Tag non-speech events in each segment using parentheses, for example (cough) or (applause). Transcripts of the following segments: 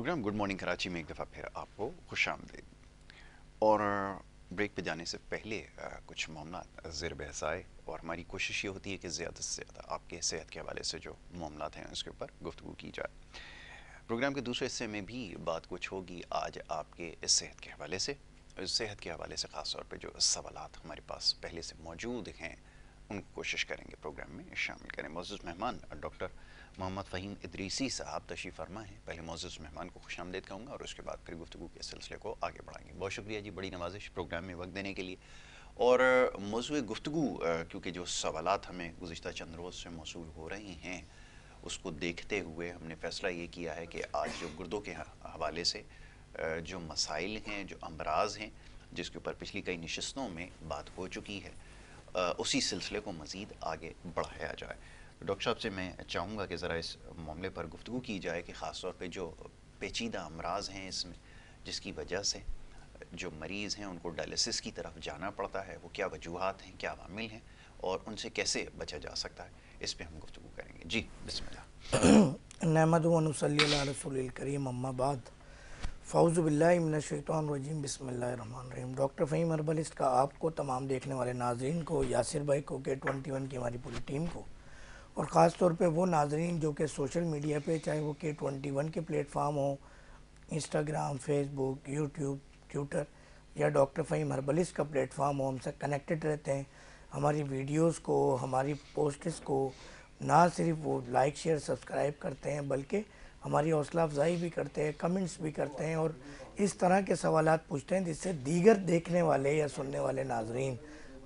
Programme good morning Karachi में एक दफ़ा फिर आपको खुश आमदीद और ब्रेक पे जाने से पहले आ, कुछ मामला ज़र बहस आए और हमारी कोशिश ये होती है कि ज़्यादा से ज़्यादा आपके सेहत के हवाले से जो मामला हैं उसके ऊपर गुफ्तु की जाए प्रोग्राम के दूसरे हिस्से में भी बात कुछ होगी आज आपके सेहत के हवाले से सेहत के हवाले से ख़ास तौर पर जो सवाल हमारे पास पहले से मौजूद हैं उनको कोशिश करेंगे प्रोग्राम में शामिल करें मौजूद मेहमान डॉक्टर मोहम्मद फ़हीम इदरीसी साहब तशी फरमा है पहले मोज़ मेहमान को खुश आमदेद कहूँगा और उसके बाद फिर गुफ्तु के सिलसिले को आगे बढ़ाएंगे बहुत शुक्रिया जी बड़ी नवाजिश प्रोग्राम में वक्त देने के लिए और मौजू गुफ्तु क्योंकि जो सवाल हमें गुज्त चंद रोज़ से मौसू हो रहे हैं उसको देखते हुए हमने फ़ैसला ये किया है कि आज जो गुर्दों के हवाले से जो मसाइल हैं जो अमराज हैं जिसके ऊपर पिछली कई नशस्तों में बात हो चुकी है उसी सिलसिले को मज़ीद आगे बढ़ाया जाए डॉक्टर साहब से मैं चाहूँगा कि ज़रा इस मामले पर गुफ्तु की जाए कि ख़ास तौर पर जो पेचीदा अमराज हैं इसमें जिसकी वजह से जो मरीज़ हैं उनको डायलिसिस की तरफ जाना पड़ता है वो क्या वजूहत हैं क्या वामिल हैं और उनसे कैसे बचा जा सकता है इस पर हम गुफ्तु करेंगे जी बिस्मिल्लाह नहमद रसूल करीम अम्माबाद फ़ौज़बिल्लाशतरजीम बसमीम डॉक्टर फ़हीम अरबलिस्ट का आपको तमाम देखने वाले नाजरन को यासिर भाई को के ट्वेंटी वन की हमारी पूरी टीम को और ख़ास तौर पे वो नाजरीन जो कि सोशल मीडिया पे चाहे वो के ट्वेंटी वन के प्लेटफार्म हो इंस्टाग्राम फेसबुक यूट्यूब ट्विटर या डॉक्टर फ़हीम हरबलिस का प्लेटफार्म हो हमसे कनेक्टेड रहते हैं हमारी वीडियोस को हमारी पोस्ट्स को ना सिर्फ वो लाइक शेयर सब्सक्राइब करते हैं बल्कि हमारी हौसला अफजाई भी करते हैं कमेंट्स भी करते हैं और इस तरह के सवाल पूछते हैं जिससे दीगर देखने वाले या सुनने वाले नाजरन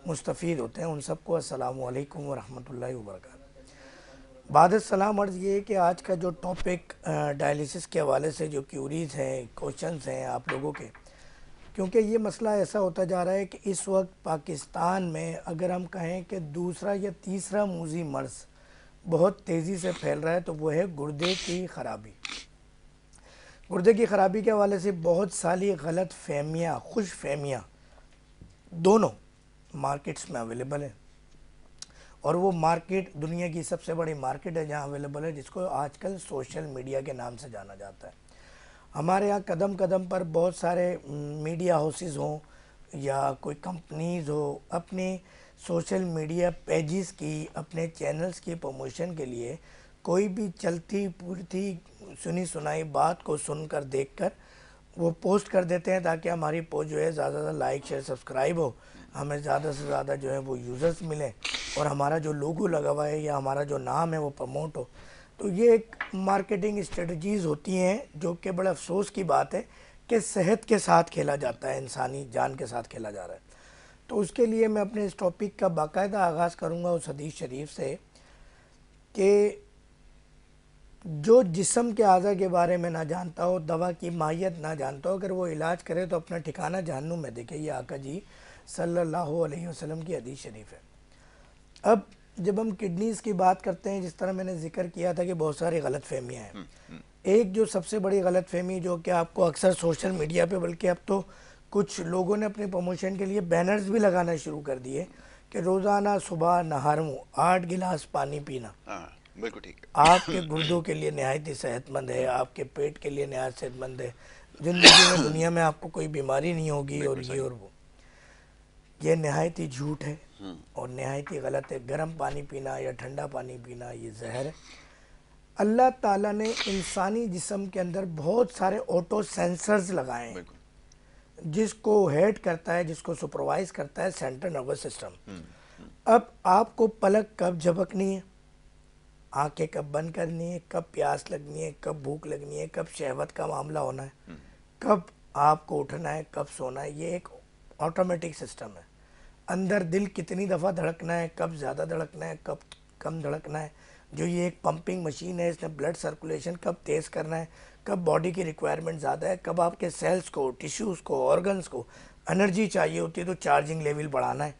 मुस्तफ़ होते हैं उन सबको असल वरहमल वर्का बाद सलाम अर्ज़ ये कि आज का जो टॉपिक डायलिसिस के हवाले से जो क्यूरीज़ हैं क्वेश्चंस हैं आप लोगों के क्योंकि ये मसला ऐसा होता जा रहा है कि इस वक्त पाकिस्तान में अगर हम कहें कि दूसरा या तीसरा मूजी मर्ज़ बहुत तेज़ी से फैल रहा है तो वो है गुर्दे की ख़राबी गुर्दे की ख़राबी के हवाले से बहुत सारी गलत फहमियाँ खुश फहमियाँ दोनों मार्केट्स में अवेलेबल हैं और वो मार्केट दुनिया की सबसे बड़ी मार्केट है जहाँ अवेलेबल है जिसको आजकल सोशल मीडिया के नाम से जाना जाता है हमारे यहाँ कदम कदम पर बहुत सारे मीडिया हाउसेज हों या कोई कंपनीज़ हो अपने सोशल मीडिया पेजेस की अपने चैनल्स की प्रमोशन के लिए कोई भी चलती पूर्ति सुनी सुनाई बात को सुनकर देखकर वो पोस्ट कर देते हैं ताकि हमारी पोस्ट जो है ज़्यादा से ज़्यादा लाइक शेयर सब्सक्राइब हो हमें ज़्यादा से ज़्यादा जो है वो यूज़र्स मिलें और हमारा जो लोगो लगा हुआ है या हमारा जो नाम है वो प्रमोट हो तो ये एक मार्केटिंग स्ट्रेटजीज़ होती हैं जो कि बड़े अफसोस की बात है कि सेहत के साथ खेला जाता है इंसानी जान के साथ खेला जा रहा है तो उसके लिए मैं अपने इस टॉपिक का बाकायदा आगाज़ करूँगा उस हदीस शरीफ से कि जो जिसम के अज़ा के बारे में ना जानता हो दवा की माहियत ना जानता हो अगर वो इलाज करे तो अपना ठिकाना जहनुम में देखे ये आका जी सल्लल्लाहु अलैहि वसल्लम की हदीस शरीफ है अब जब हम किडनीज़ की बात करते हैं जिस तरह मैंने जिक्र किया था कि बहुत सारी गलत फहमियाँ हैं हम्म, हम्म। एक जो सबसे बड़ी गलत फहमी जो कि आपको अक्सर सोशल मीडिया पे बल्कि अब तो कुछ लोगों ने अपने प्रमोशन के लिए बैनर्स भी लगाना शुरू कर दिए कि रोज़ाना सुबह नहार आठ गिलास पानी पीना हाँ, बिल्कुल ठीक आपके गुर्दों के लिए नहायत ही सेहतमंद है आपके पेट के लिए नहायत सेहतमंद है जिंदगी में दुनिया में आपको कोई बीमारी नहीं होगी और ये और वो ये नहायत ही झूठ है हम्म। और नहायत ही गलत है गर्म पानी पीना या ठंडा पानी पीना ये जहर है अल्लाह ताला ने इंसानी जिसम के अंदर बहुत सारे ऑटो सेंसर्स लगाए हैं जिसको हेड करता है जिसको सुपरवाइज करता है सेंट्रल नर्वस सिस्टम अब आपको पलक कब झपकनी है आंखें कब बंद करनी है कब प्यास लगनी है कब भूख लगनी है कब शहवत का मामला होना है हम्म। कब आपको उठना है कब सोना है ये एक ऑटोमेटिक सिस्टम है अंदर दिल कितनी दफ़ा धड़कना है कब ज़्यादा धड़कना है कब कम धड़कना है जो ये एक पंपिंग मशीन है इसने ब्लड सर्कुलेशन कब तेज़ करना है कब बॉडी की रिक्वायरमेंट ज़्यादा है कब आपके सेल्स को टिश्यूज़ को ऑर्गन्स को एनर्जी चाहिए होती है तो चार्जिंग लेवल बढ़ाना है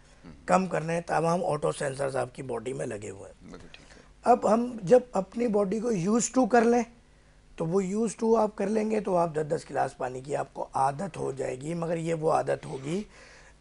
कम करना है तमाम ऑटो सेंसर्स आपकी बॉडी में लगे हुए हैं अब हम जब अपनी बॉडी को यूज़ टू कर लें तो वो यूज़ टू आप कर लेंगे तो आप दस दस गिलास पानी की आपको आदत हो जाएगी मगर ये वो आदत होगी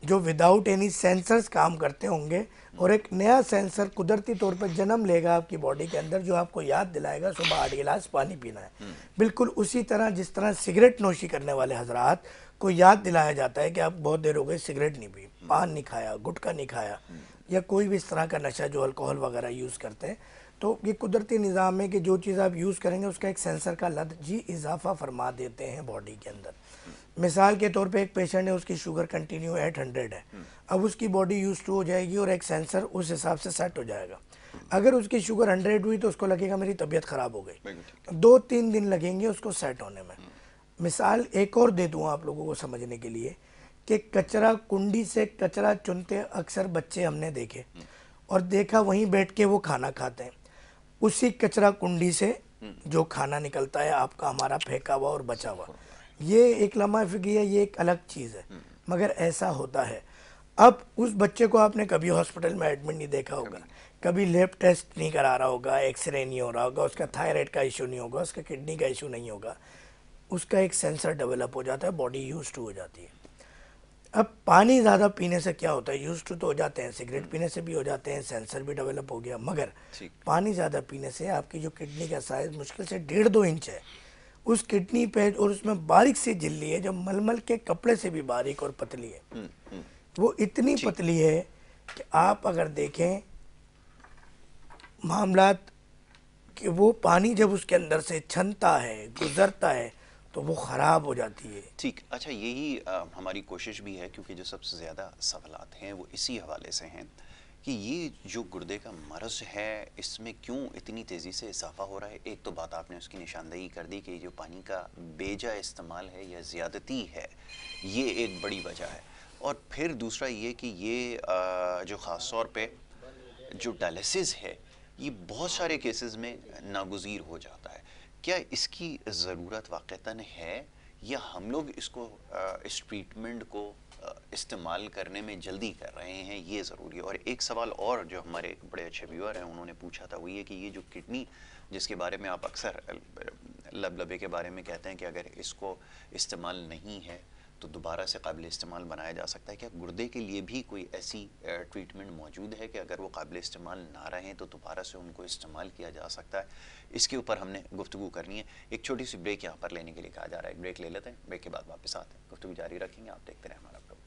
जो विदाउट एनी सेंसर्स काम करते होंगे और एक नया सेंसर कुदरती तौर पर जन्म लेगा आपकी बॉडी के अंदर जो आपको याद दिलाएगा सुबह आठ गिलास पानी पीना है हम्म। बिल्कुल उसी तरह जिस तरह सिगरेट नोशी करने वाले हजरात को याद दिलाया जाता है कि आप बहुत देर हो गई सिगरेट नहीं पी हम्म। पान नहीं खाया गुटखा नहीं खाया हम्म। या कोई भी इस तरह का नशा जो अल्कोहल वगैरह यूज़ करते हैं तो ये कुदरती निज़ाम है कि जो चीज़ आप यूज़ करेंगे उसका एक सेंसर का लद जी इजाफा फरमा देते हैं बॉडी के अंदर मिसाल के तौर पे एक पेशेंट है उसकी शुगर कंटिन्यू एट हंड्रेड है हम्म। अब उसकी बॉडी यूज टू हो जाएगी और एक सेंसर उस हिसाब से सेट हो जाएगा अगर उसकी शुगर हंड्रेड हुई तो उसको लगेगा मेरी तबीयत ख़राब हो गई दो तीन दिन लगेंगे उसको सेट होने में मिसाल एक और दे दूँ आप लोगों को समझने के लिए कि कचरा कुंडी से कचरा चुनते अक्सर बच्चे हमने देखे हम्म। और देखा वहीं बैठ के वो खाना खाते हैं उसी कचरा कुंडी से हम्म। जो खाना निकलता है आपका हमारा फेंका हुआ और बचा हुआ हाँ। ये एक लम्हा फ़िक्र है ये एक अलग चीज़ है मगर ऐसा होता है अब उस बच्चे को आपने कभी हॉस्पिटल में एडमिट नहीं देखा होगा कभी लेब टेस्ट नहीं करा रहा होगा एक्सरे नहीं हो रहा होगा उसका थायराइड का इशू नहीं होगा उसका किडनी का इशू नहीं होगा उसका एक सेंसर डेवलप हो जाता है बॉडी यूज टू हो जाती है अब पानी ज़्यादा पीने से क्या होता है यूज टू तो हो जाते हैं सिगरेट पीने से भी हो जाते हैं सेंसर भी डेवलप हो गया मगर पानी ज़्यादा पीने से आपकी जो किडनी का साइज़ मुश्किल से डेढ़ दो इंच है उस किडनी पे और उसमें बारीक सी झिल्ली है जो मलमल के कपड़े से भी बारीक और पतली है हम्म, हम्म। वो इतनी पतली है कि आप अगर देखें मामला कि वो पानी जब उसके अंदर से छनता है गुजरता है तो वो ख़राब हो जाती है ठीक अच्छा यही हमारी कोशिश भी है क्योंकि जो सबसे ज़्यादा सवालत हैं वो इसी हवाले से हैं कि ये जो गुर्दे का मरस है इसमें क्यों इतनी तेज़ी से इजाफा हो रहा है एक तो बात आपने उसकी निशानदेही कर दी कि जो पानी का बेजा इस्तेमाल है या ज़्यादती है ये एक बड़ी वजह है और फिर दूसरा ये कि ये जो ख़ास तौर पर जो डायलिसिस है ये बहुत सारे केसेस में नागजीर हो जाता है क्या इसकी ज़रूरत वाक़ता है या हम लोग इसको इस ट्रीटमेंट को इस्तेमाल करने में जल्दी कर रहे हैं ये ज़रूरी है और एक सवाल और जो हमारे बड़े अच्छे व्यूअर हैं उन्होंने पूछा था वो ये कि ये जो किडनी जिसके बारे में आप अक्सर लब लबे के बारे में कहते हैं कि अगर इसको इस्तेमाल नहीं है तो दोबारा से काबिल इस्तेमाल बनाया जा सकता है क्या गुर्दे के लिए भी कोई ऐसी ट्रीटमेंट मौजूद है कि अगर वो काबिल इस्तेमाल ना रहें तो दोबारा से उनको इस्तेमाल किया जा सकता है इसके ऊपर हमने गुफ्तु करनी है एक छोटी सी ब्रेक यहाँ पर लेने के लिए कहा जा रहा है ब्रेक ले लेते हैं ब्रेक के बाद वापस आते हैं गुफ्तु जारी रखेंगे आप देखते रहें हमारा प्रोग्राम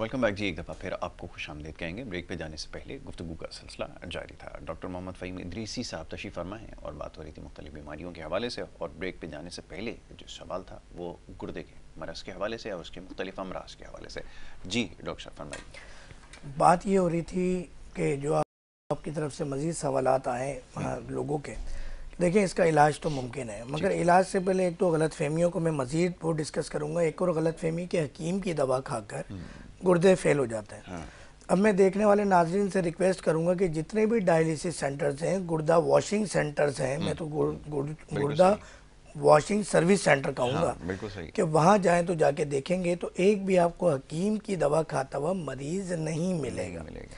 वेलकम बैक जी एक दफ़ा फिर आपको खुश आमदेद कहेंगे ब्रेक पे जाने से पहले गुफ्तु का सिलसिला जारी था डॉक्टर मोहम्मद फ़हीम इद्रीसी साहब तशी फरमा है और बात हो रही थी मुख्तलिफ बीमारियों के हवाले से और ब्रेक पे जाने से पहले जो सवाल था वो गुर्दे के मरस के हवाले से और उसके मुख्तलिफ अमराज के हवाले से जी डॉक्टर साहब फरमाइए बात ये हो रही थी कि जो आपकी तरफ से मज़ीद सवाल आए हम्म। लोगों के देखिए इसका इलाज तो मुमकिन है मगर इलाज से पहले एक तो गलत फहमियों को मैं मज़ीद वो डिस्कस करूँगा एक और गलत फहमी के हकीम की दवा खाकर हम्म। गुर्दे फेल हो जाते हैं हाँ। अब मैं देखने वाले नाजरन से रिक्वेस्ट करूंगा कि जितने भी डायलिसिस सेंटर्स हैं गुर्दा वॉशिंग सेंटर्स हैं मैं हम्म। तो गुर्दा वॉशिंग सर्विस सेंटर कहूँगा हाँ, कि वहाँ जाएं तो जाके देखेंगे तो एक भी आपको हकीम की दवा खाता हुआ मरीज नहीं मिलेगा, मिलेगा।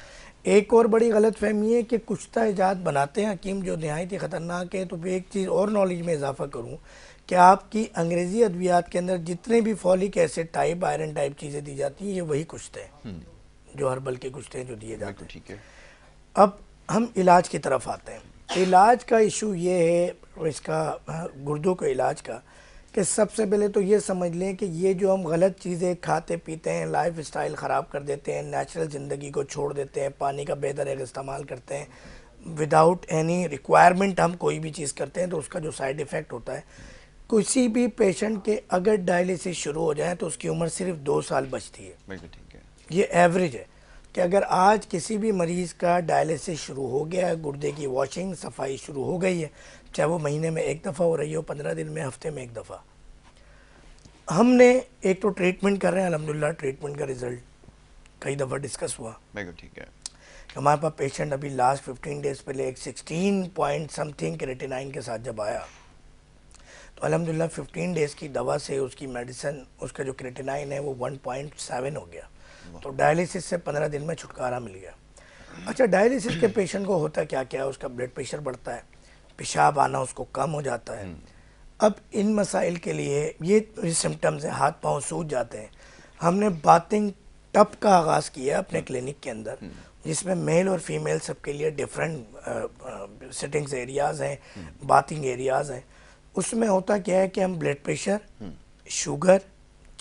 एक और बड़ी गलत फहमी है कि कुश्ता ईजाद बनाते हैं हकीम जो नहायत ही ख़तरनाक है तो फिर एक चीज़ और नॉलेज में इजाफा करूँ कि आपकी अंग्रेज़ी अद्वियात के अंदर जितने भी folic acid type iron type चीज़ें दी जाती हैं ये वही कुश्ते हैं हम्म। जो हर्बल के कुश्ते हैं जो दिए जाते हैं ठीक है अब हम इलाज की तरफ आते हैं इलाज का इशू ये है इसका गुर्दों के इलाज का कि सबसे पहले तो ये समझ लें कि ये जो हम गलत चीज़ें खाते पीते हैं लाइफ स्टाइल ख़राब कर देते हैं नेचुरल ज़िंदगी को छोड़ देते हैं पानी का बेहतर एक इस्तेमाल करते हैं विदाउट एनी रिक्वायरमेंट हम कोई भी चीज़ करते हैं तो उसका जो साइड इफ़ेक्ट होता है किसी भी पेशेंट के अगर डायलिसिस शुरू हो जाए तो उसकी उम्र सिर्फ दो साल बचती है ठीक है ये एवरेज है कि अगर आज किसी भी मरीज़ का डायलिसिस शुरू हो गया है गुर्दे की वॉशिंग सफाई शुरू हो गई है चाहे वो महीने में एक दफ़ा हो रही हो पंद्रह दिन में हफ्ते में एक दफ़ा हमने एक तो ट्रीटमेंट कर रहे हैं अलहमदिल्ला ट्रीटमेंट का रिज़ल्ट कई दफ़ा डिस्कस हुआ ठीक है हमारे पास पेशेंट अभी लास्ट फिफ्टीन डेज पहले एक सिक्सटीन पॉइंट समथिंग रेटिनाइन के साथ जब आया तो अलहमदिल्ला फिफ्टीन डेज़ की दवा से उसकी मेडिसिन उसका जो क्रेटिनाइन है वो वन पॉइंट सेवन हो गया तो डायलिसिस से पंद्रह दिन में छुटकारा मिल गया अच्छा डायलिसिस के पेशेंट (clears throat) को होता क्या क्या है उसका ब्लड प्रेशर बढ़ता है पेशाब आना उसको कम हो जाता है हम्म। अब इन मसाइल के लिए ये सिम्टम्स हैं हाथ पाँव सूज जाते हैं हमने बातिंग टप का आगाज़ किया अपने हम्म। क्लिनिक के अंदर हम्म। जिसमें मेल और फीमेल सबके लिए डिफरेंट सेटिंग्स एरियाज़ हैं बाथिंग एरियाज़ हैं उसमें होता क्या है कि हम ब्लड प्रेशर शुगर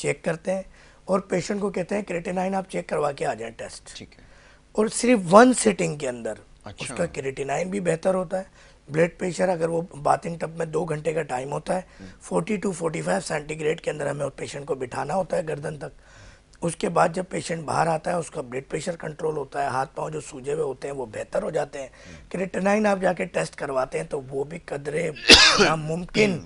चेक करते हैं और पेशेंट को कहते हैं क्रेटिनाइन आप चेक करवा के आ जाए टेस्ट ठीक है और सिर्फ वन सिटिंग के अंदर अच्छा। उसका क्रेटिनाइन भी बेहतर होता है ब्लड प्रेशर अगर वो बाथिंग टब में दो घंटे का टाइम होता है 40 टू 45 सेंटीग्रेड के अंदर हमें उस पेशेंट को बिठाना होता है गर्दन तक उसके बाद जब पेशेंट बाहर आता है उसका ब्लड प्रेशर कंट्रोल होता है हाथ पाँव जो सूजे हुए होते हैं वो बेहतर हो जाते हैं क्रिटनाइन आप जाके टेस्ट करवाते हैं तो वो भी कदरे (coughs) नामुमकिन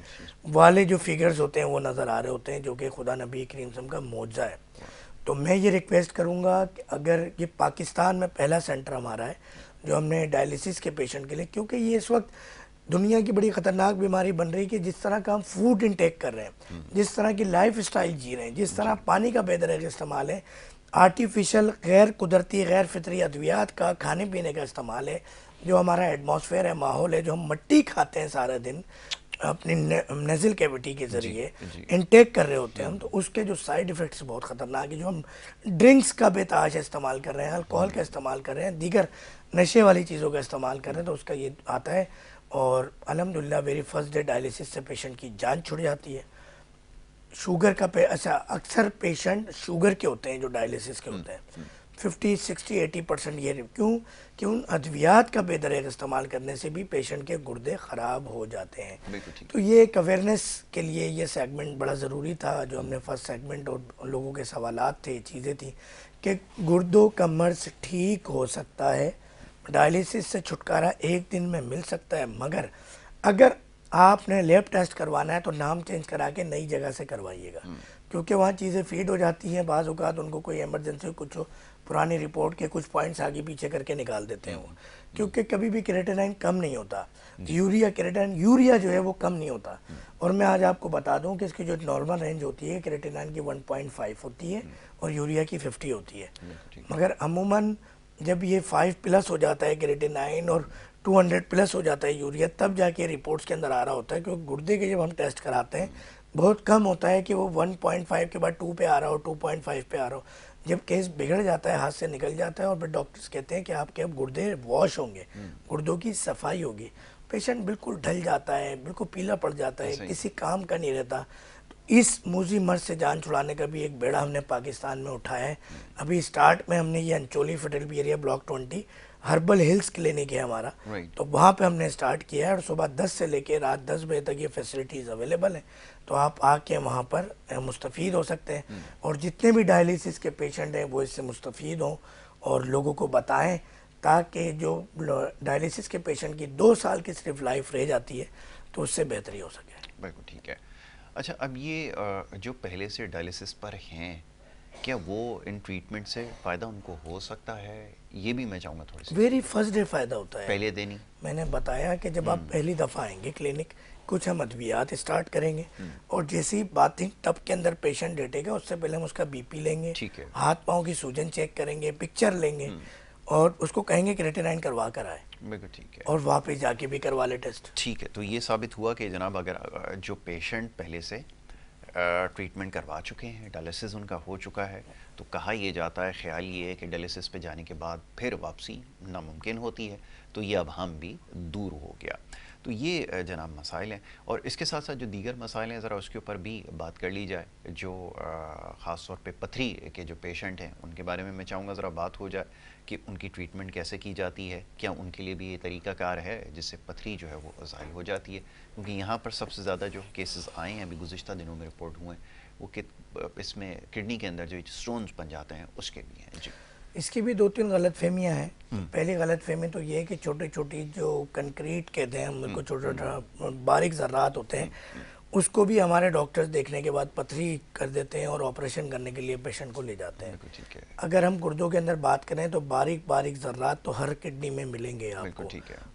वाले जो फिगर्स होते हैं वो नज़र आ रहे होते हैं जो कि खुदा नबी करीम का मुआवजा है तो मैं ये रिक्वेस्ट करूँगा कि अगर ये पाकिस्तान में पहला सेंटर हमारा है जो हमने डायलिसिस के पेशेंट के लिए क्योंकि ये इस वक्त दुनिया की बड़ी ख़तरनाक बीमारी बन रही है कि जिस तरह का हम फूड इनटेक कर रहे हैं हम्म। जिस तरह की लाइफ स्टाइल जी रहे हैं जिस तरह पानी का बेहतर इस्तेमाल है आर्टिफिशल गैर कुदरती गैर फितरी अद्वियात का खाने पीने का इस्तेमाल है जो हमारा एटमॉस्फेयर है माहौल है जो हम मट्टी खाते हैं सारा दिन अपनी नजिल नेजल कैविटी के ज़रिए इनटेक कर रहे होते हैं हम हम्म। तो उसके जो साइड इफ़ेक्ट्स बहुत ख़तरनाक है जो हम ड्रिंक्स का बेताश इस्तेमाल कर रहे हैं अल्कोहल का हम्म। इस्तेमाल कर रहे हैं दीगर नशे वाली चीज़ों का इस्तेमाल कर रहे हैं तो उसका ये आता है और अलहमदिल्ला मेरी फर्स्ट डे डायलिसिस से पेशेंट की जान छुट जाती है शुगर का पे अच्छा अक्सर पेशेंट शुगर के होते हैं जो डायलिसिस के हम्म, होते हैं फिफ्टी सिक्सटी एटी परसेंट ये क्यों कि उन अद्वियात का बेदरेग इस्तेमाल करने से भी पेशेंट के गुर्दे ख़राब हो जाते हैं तो ये एक अवेयरनेस के लिए ये सेगमेंट बड़ा ज़रूरी था जो हमने फर्स्ट सेगमेंट और लोगों के सवाल थे चीज़ें थी कि गुर्दों का मर्ज ठीक हो सकता है डायलिसिस से छुटकारा एक दिन में मिल सकता है मगर अगर आपने लेब टेस्ट करवाना है तो नाम चेंज करा के नई जगह से करवाइएगा हम्म। क्योंकि वहाँ चीज़ें फीड हो जाती हैं बाज़ात उनको कोई एमरजेंसी कुछ हो पुरानी रिपोर्ट के कुछ पॉइंट्स आगे पीछे करके निकाल देते हैं वो क्योंकि कभी भी क्रेटेनाइन कम नहीं होता यूरिया क्रेटेन यूरिया जो है वो कम नहीं होता और मैं आज आपको बता दूं कि इसकी जो नॉर्मल रेंज होती है क्रेटेनाइन की 1.5 होती है और यूरिया की 50 होती है मगर अमूमन जब ये 5 प्लस हो जाता है क्रेटेनाइन और 200 प्लस हो जाता है यूरिया तब जाके रिपोर्ट्स के अंदर आ रहा होता है क्योंकि गुर्दे के जब हम टेस्ट कराते हैं बहुत कम होता है कि वो 1.5 के बाद 2 पे आ रहा हो 2.5 पे आ रहा हो जब केस बिगड़ जाता है हाथ से निकल जाता है और फिर डॉक्टर्स कहते हैं कि आपके अब गुर्दे वॉश होंगे हम्म। गुर्दों की सफाई होगी पेशेंट बिल्कुल ढल जाता है बिल्कुल पीला पड़ जाता है किसी काम का नहीं रहता तो इस मूजी मर्ज से जान छुड़ाने का भी एक बेड़ा हमने पाकिस्तान में उठाया है हम्म। अभी स्टार्ट में हमने ये Ancholi fertility area block twenty herbal hills clinic है हमारा तो वहाँ पे हमने स्टार्ट किया है और सुबह दस से लेकर रात दस बजे तक ये फैसिलिटीज़ अवेलेबल हैं तो आप आके वहाँ पर मुस्तफ़ हो सकते हैं हम्म। और जितने भी डायलिसिस के पेशेंट हैं वो इससे मुस्तफ़ हों और लोगों को बताएं ताकि जो डायलिसिस के पेशेंट की दो साल की सिर्फ लाइफ रह जाती है तो उससे बेहतरी हो सके बिल्कुल ठीक है अच्छा अब ये जो पहले से डायलिसिस पर हैं क्या वो इन ट्रीटमेंट से फ़ायदा उनको हो सकता है ये भी मैं चाहूँगा थोड़ी वेरी फर्स्ट डे फ़ायदा होता है पहले देनी मैंने बताया कि जब आप हम्म। पहली दफ़ा आएंगे क्लिनिक कुछ हम अद्वियात स्टार्ट करेंगे हम्म। और जैसी बातें तब के अंदर पेशेंट डेटेगा उससे पहले हम उसका बीपी लेंगे हाथ पाओ की सूजन चेक करेंगे पिक्चर लेंगे हम्म। और उसको कहेंगे कि रेटेनाइन करवा कर आए बिल्कुल ठीक है और वहाँ पे जाके भी करवा ले टेस्ट ठीक है तो ये साबित हुआ कि जनाब अगर जो पेशेंट पहले से ट्रीटमेंट करवा चुके हैं डायलिसिस उनका हो चुका है तो कहा यह जाता है ख्याल ये है कि डायलिसिस पे जाने के बाद फिर वापसी नामुमकिन होती है तो ये अब हम भी दूर हो गया तो ये जनाब मसाइल हैं और इसके साथ साथ जो दीगर मसाइल हैं ज़रा उसके ऊपर भी बात कर ली जाए जो ख़ास तौर पे पथरी के जो पेशेंट हैं उनके बारे में मैं चाहूँगा ज़रा बात हो जाए कि उनकी ट्रीटमेंट कैसे की जाती है क्या उनके लिए भी ये तरीक़ाकार है जिससे पथरी जो है वो ज़ाहिर हो जाती है क्योंकि यहाँ पर सबसे ज़्यादा जो केसेस आए हैं अभी गुज्त दिनों में रिपोर्ट हुए हैं वो कि इसमें किडनी के अंदर जो स्टोन्स बन जाते हैं उसके भी हैं जी इसकी भी दो तीन गलत फहमियाँ हैं हम्म। पहली गलत फहमी तो ये है कि छोटी छोटी जो कंक्रीट कहते हैं हम उनको छोटे छोटे बारीक ज़रात होते हैं हम्म। उसको भी हमारे डॉक्टर्स देखने के बाद पथरी कर देते हैं और ऑपरेशन करने के लिए पेशेंट को ले जाते हैं है। अगर हम गुर्दों के अंदर बात करें तो बारीक बारीक ज़र्रात तो हर किडनी में मिलेंगे आपको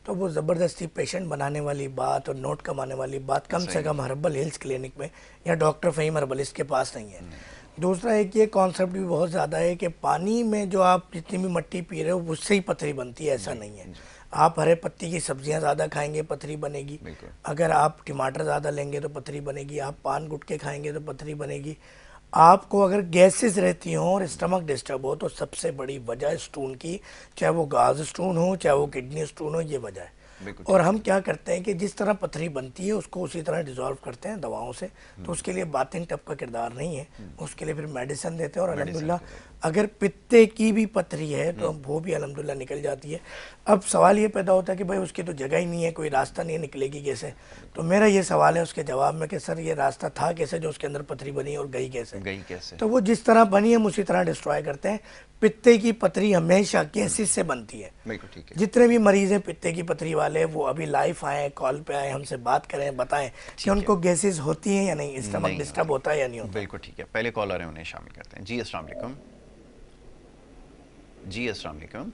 तो वो ज़बरदस्ती पेशेंट बनाने वाली बात और नोट कमाने वाली बात कम से कम हर्बल हिल्स क्लिनिक में या डॉक्टर फ़हीम हर्बल इसके पास नहीं है हम्म। दूसरा है कि ये कॉन्सेप्ट भी बहुत ज़्यादा है कि पानी में जो आप जितनी भी मट्टी पी रहे हो उससे ही पथरी बनती है ऐसा नहीं है आप हरे पत्ती की सब्जियां ज़्यादा खाएंगे पथरी बनेगी अगर आप टमाटर ज़्यादा लेंगे तो पथरी बनेगी आप पान गुटके खाएंगे तो पथरी बनेगी आपको अगर गैसेस रहती हों और स्टमक डिस्टर्ब हो तो सबसे बड़ी वजह स्टोन की चाहे वो गाज स्टोन हो चाहे वो किडनी स्टोन हो ये वजह है और हम क्या करते हैं कि जिस तरह पथरी बनती है उसको उसी तरह डिजोल्व करते हैं दवाओं से तो हम्म। उसके लिए बातिंग टप का किरदार नहीं है हम्म। उसके लिए फिर मेडिसिन देते हैं और अलहमदिल्ला अगर पित्ते की भी पथरी है तो हम्म। वो भी अलहमदिल्ला निकल जाती है अब सवाल ये पैदा होता है कि भाई उसकी तो जगह ही नहीं है कोई रास्ता नहीं निकलेगी कैसे तो मेरा ये सवाल है उसके जवाब में कि सर ये रास्ता था कैसे जो उसके अंदर पथरी बनी और गई कैसे गई कैसे तो वो जिस तरह बनी है हम उसी तरह डिस्ट्रॉय करते हैं पित्ते की पथरी हमेशा कैसे से बनती है है जितने भी मरीज़ हैं पित्ते की पथरी वाले वाले वो अभी लाइफ आए कॉल पे आए हमसे बात करें बताएं कि उनको गैसेस होती हैं या नहीं स्टमक डिस्टर्ब होता है या नहीं होता बिल्कुल ठीक है पहले कॉल आ रहे हैं उन्हें शामिल करते हैं जी अस्सलाम वालेकुम जी अस्सलाम वालेकुम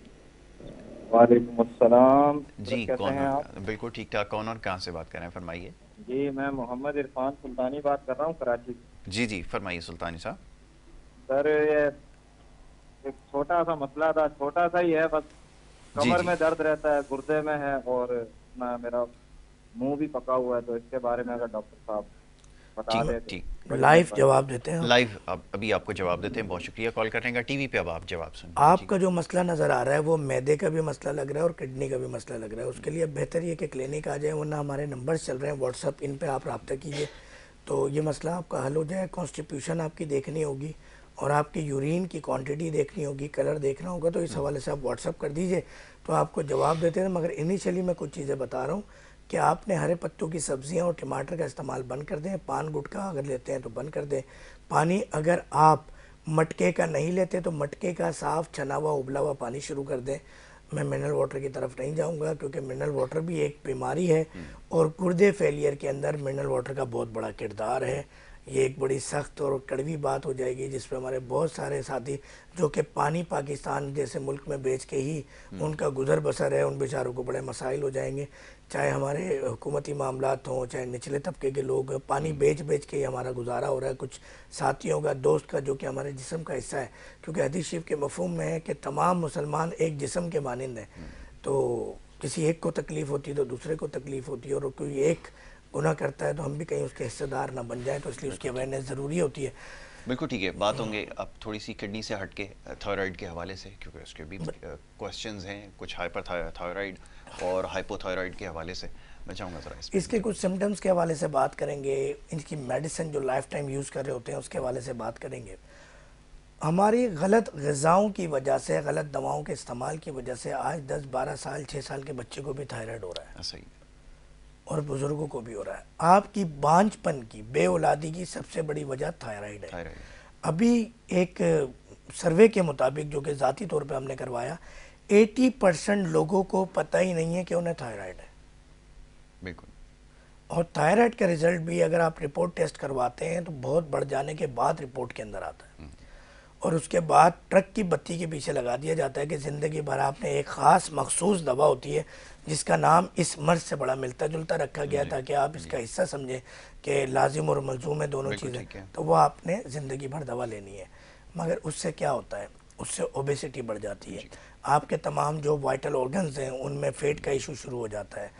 वालेकुम अस्सलाम जी कौन बिल्कुल ठीक ठाक कौन और कहाँ से बात कर रहे हैं फरमाइए जी मैं मोहम्मद इरफान सुल्तानी बात कर रहा हूँ कराची जी जी फरमाइए सुल्तानी साहब सर ये एक छोटा सा मसला था छोटा सा ही है बस कमर में दर्द रहता है गुर्दे में है और ना मेरा मुंह भी पका हुआ है तो इसके बारे में अगर डॉक्टर साहब लाइव तो जवाब देते हैं लाइव अब अभी आपको जवाब देते हैं बहुत शुक्रिया कॉल करने का टीवी पे अब आप जवाब सुन आपका जो मसला नज़र आ रहा है वो मैदे का भी मसला लग रहा है और किडनी का भी मसला लग रहा है उसके लिए बेहतर ये कि क्लिनिक आ जाए वरना हमारे नंबर्स चल रहे हैं व्हाट्सअप इन पे आप रबता कीजिए तो ये मसला आपका हल हो जाए कॉन्स्टिट्यूशन आपकी देखनी होगी और आपकी यूरिन की क्वांटिटी देखनी होगी कलर देखना होगा तो इस हम्म। हवाले से आप व्हाट्सअप कर दीजिए तो आपको जवाब देते हैं मगर इनिशियली मैं कुछ चीज़ें बता रहा हूँ कि आपने हरे पत्तों की सब्जियाँ और टमाटर का इस्तेमाल बंद कर दें पान गुटखा अगर लेते हैं तो बंद कर दें पानी अगर आप मटके का नहीं लेते तो मटके का साफ़ छना हुआ उबला हुआ पानी शुरू कर दें मैं मिनरल वाटर की तरफ नहीं जाऊंगा क्योंकि मिनरल वाटर भी एक बीमारी है हम्म। और गुर्दे फेलियर के अंदर मिनरल वाटर का बहुत बड़ा किरदार है ये एक बड़ी सख्त और कड़वी बात हो जाएगी जिस पर हमारे बहुत सारे साथी जो कि पानी पाकिस्तान जैसे मुल्क में बेच के ही हम्म। उनका गुजर बसर है उन बेचारों को बड़े मसाइल हो जाएंगे चाहे हमारे हुकूमती मामला हों चाहे निचले तबके के लोग पानी हम्म। बेच बेच के ही हमारा गुजारा हो रहा है कुछ साथियों का दोस्त का जो कि हमारे जिसम का हिस्सा है क्योंकि हदीस शिव के मफहम में है कि तमाम मुसलमान एक जिसम के मानंद हैं हम्म। तो किसी एक को तकलीफ़ होती है तो दूसरे को तकलीफ़ होती है और कोई एक गुना करता है तो हम भी कहीं उसके हिस्सेदार ना बन जाए तो इसलिए उसकी अवेयरनेस ज़रूरी होती है बिल्कुल ठीक है बात होंगे अब थोड़ी सी किडनी से हटके थायराइड के हवाले से क्योंकि उसके भी क्वेश्चंस हैं कुछ हाइपर थायराइड और हाइपोथायराइड के हवाले से मैं चाहूँगा ज़रा इस इसके कुछ सिम्टम्स के हवाले से बात करेंगे इनकी मेडिसिन जो लाइफ टाइम यूज़ कर रहे होते हैं उसके हवाले से बात करेंगे हमारी गलत गज़ाओं की वजह से गलत दवाओं के इस्तेमाल की वजह से आज दस बारह साल छः साल के बच्चे को भी थायराइड हो रहा है हाँ, सही और बुज़ुर्गों को भी हो रहा है आपकी बांझपन की बे की सबसे बड़ी वजह थायराइड है अभी एक सर्वे के मुताबिक जो कि ज़ाती तौर पे हमने करवाया 80 परसेंट लोगों को पता ही नहीं है कि उन्हें थायराइड है बिल्कुल और थायराइड का रिजल्ट भी अगर आप रिपोर्ट टेस्ट करवाते हैं तो बहुत बढ़ जाने के बाद रिपोर्ट के अंदर आता है हम्म। और उसके बाद ट्रक की बत्ती के पीछे लगा दिया जाता है कि ज़िंदगी भर आपने एक ख़ास मखसूस दवा होती है जिसका नाम इस मर्ज से बड़ा मिलता जुलता रखा गया था कि आप इसका हिस्सा समझें कि लाजिम और मलजूम है दोनों चीज़ें तो वह आपने ज़िंदगी भर दवा लेनी है मगर उससे क्या होता है उससे ओबेसिटी बढ़ जाती है आपके तमाम जो वाइटल ऑर्गन्स हैं उनमें फेट का इशू शुरू हो जाता है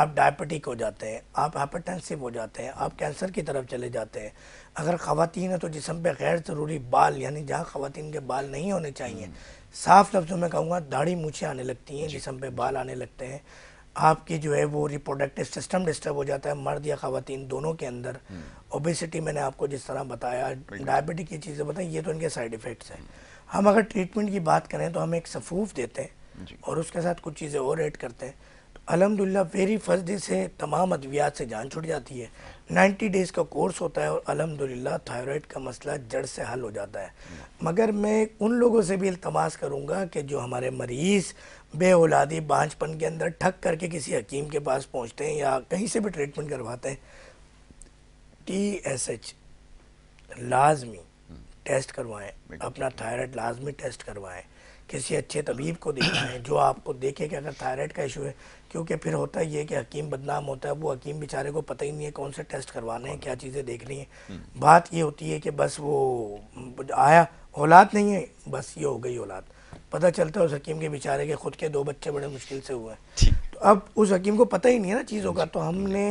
आप डायबिटिक हो जाते हैं आप हाइपरटेंसिव हो जाते हैं आप कैंसर की तरफ चले जाते हैं अगर ख़वान है तो जिसम पे गैर ज़रूरी बाल यानी जहाँ ख़वान के बाल नहीं होने चाहिए हम्म। साफ लफ्ज़ों में कहूँगा दाढ़ी मूछे आने लगती हैं जिसम पे बाल आने लगते हैं आपकी जो है वो रिप्रोडक्टिव सिस्टम डिस्टर्ब हो जाता है मर्द या ख़ातन दोनों के अंदर ओबेसिटी हम्म। मैंने आपको जिस तरह बताया डायबिटिक की चीज़ें बताई ये तो इनके साइड इफ़ेक्ट्स हैं हम अगर ट्रीटमेंट की बात करें तो हम एक सफूफ देते हैं और उसके साथ कुछ चीज़ें और ऐड करते हैं तो अलहमदिल्ला वेरी फर्स्ट डे से तमाम अद्वियात से जान छुट जाती है 90 डेज़ का कोर्स होता है और अलहमदिल्ला थायराइड का मसला जड़ से हल हो जाता है मगर मैं उन लोगों से भी इल्तमास करूँगा कि जो हमारे मरीज़ बे औलादी बाँचपन के अंदर ठक करके किसी हकीम के पास पहुँचते हैं या कहीं से भी ट्रीटमेंट करवाते हैं टी एस एच लाजमी टेस्ट करवाएं अपना थायराइड लाजमी टेस्ट करवाएँ किसी अच्छे तबीब को दिखाएँ जो आपको देखे कि अगर थायराइड का इशू है क्योंकि फिर होता है कि हकीम बदनाम होता है वो हकीम बेचारे को पता ही नहीं है कौन से टेस्ट करवाने हैं क्या चीज़ें देखनी है हम्म। बात ये होती है कि बस वो आया औलाद नहीं है बस ये हो गई औलाद पता चलता है उस हकीम के बेचारे के खुद के दो बच्चे बड़े मुश्किल से हुए हैं तो अब उस हकीम को पता ही नहीं है ना चीज़ों का तो हमने